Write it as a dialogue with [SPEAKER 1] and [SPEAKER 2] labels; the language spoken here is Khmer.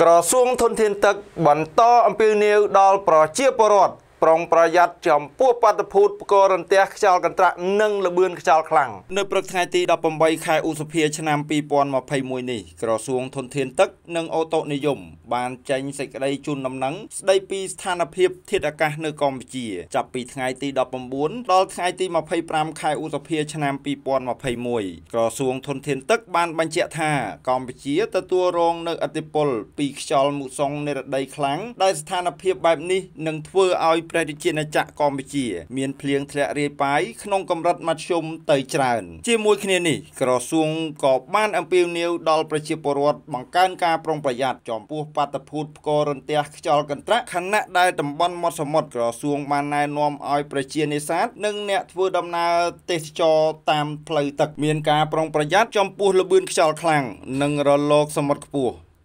[SPEAKER 1] ក្រសួងធនធានទឹក បន្តអំពាវនាវដល់ប្រជាពលរដ្ឋប្រុងប្រយ័ត្នចំពោះបាតុភូតផ្គររន្ទះខ្យល់កន្ត្រាក់និងលបឿនខ្យល់ខ្លាំងនៅព្រឹកថ្ងៃទី18ខែឧសភា ឆ្នាំ2021នេះក្រសួងធនធានទឹក និងអូតូនិយម បានចេញសេចក្តីជូនដំណឹងស្តីពីស្ថានភាពធាតុអាកាសនៅកម្ពុជាចាប់ពីថ្ងៃទី19ដល់ថ្ងៃទី25ខែឧសភាឆ្នាំ2021ក្រសួងធនធានទឹក បានបញ្ជាក់ថាកម្ពុជាទទួលរងនៅឥទ្ធិពល ពីខ្យល់មូសុងនៃរដីខ្លាំងដែលស្ថានភាព បែបនេះនឹងធ្វើឲ្យព្រះរាជាណាចក្រកម្ពុជាមានភ្លៀងធ្លាក់រាយប៉ាយក្នុងកម្រិតមធ្យមទៅច្រើនជាមួយគ្នានេះក្រសួងក៏បានអំពាវនាវដល់ប្រជាពលរដ្ឋបង្កើនការប្រុងប្រយ័ត្នចំពោះបាតុភូតផ្គររន្ទះខ្យល់កន្ត្រាក់ខណៈដែលតំបន់មាត់សមុទ្រក្រសួងបានណែនាំឲ្យប្រជានេសាទនិងអ្នកធ្វើដំណើរទេសចរតាមផ្លូវទឹកមានការប្រុងប្រយ័ត្នចំពោះល្បឿនខ្យល់ខ្លាំងនិងរលកសមុទ្រខ្ពស់